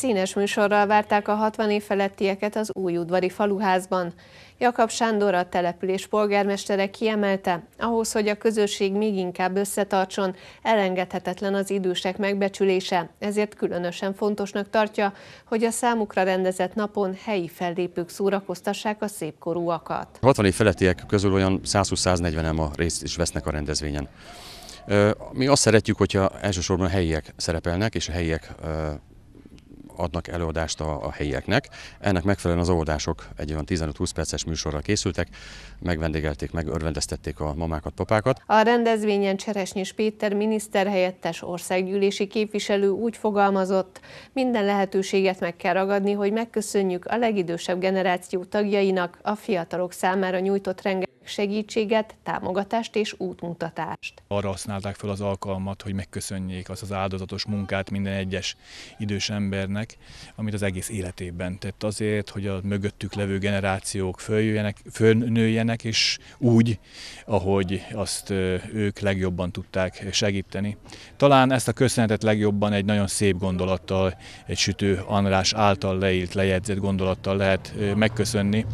Színes műsorral várták a 60 év felettieket az új udvari faluházban. Jakab Sándor a település polgármestere kiemelte, ahhoz, hogy a közösség még inkább összetartson, elengedhetetlen az idősek megbecsülése, ezért különösen fontosnak tartja, hogy a számukra rendezett napon helyi fellépők szórakoztassák a szépkorúakat. 60 év felettiek közül olyan 120-140-en a részt is vesznek a rendezvényen. Mi azt szeretjük, hogyha elsősorban a helyiek szerepelnek, és a helyiek adnak előadást a, a helyieknek. Ennek megfelelően az óvodások egy olyan 15-20 perces műsorra készültek, megvendégelték, meg a mamákat, papákat. A rendezvényen Cseresnyis Péter miniszterhelyettes országgyűlési képviselő úgy fogalmazott, minden lehetőséget meg kell ragadni, hogy megköszönjük a legidősebb generáció tagjainak a fiatalok számára nyújtott rengeteg segítséget, támogatást és útmutatást. Arra használták fel az alkalmat, hogy megköszönjék azt az áldozatos munkát minden egyes idős embernek, amit az egész életében tett azért, hogy a mögöttük levő generációk följöjjenek, fölnőjenek, és úgy, ahogy azt ők legjobban tudták segíteni. Talán ezt a köszönetet legjobban egy nagyon szép gondolattal, egy sütő András által leírt, lejegyzett gondolattal lehet megköszönni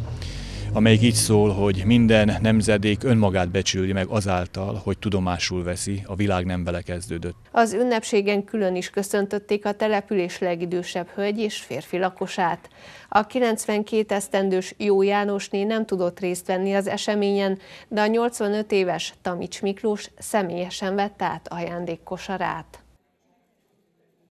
amelyik így szól, hogy minden nemzedék önmagát becsüli meg azáltal, hogy tudomásul veszi, a világ nem vele kezdődött. Az ünnepségen külön is köszöntötték a település legidősebb hölgy és férfi lakosát. A 92 esztendős Jó Jánosné nem tudott részt venni az eseményen, de a 85 éves Tamics Miklós személyesen vett át ajándékkosarát.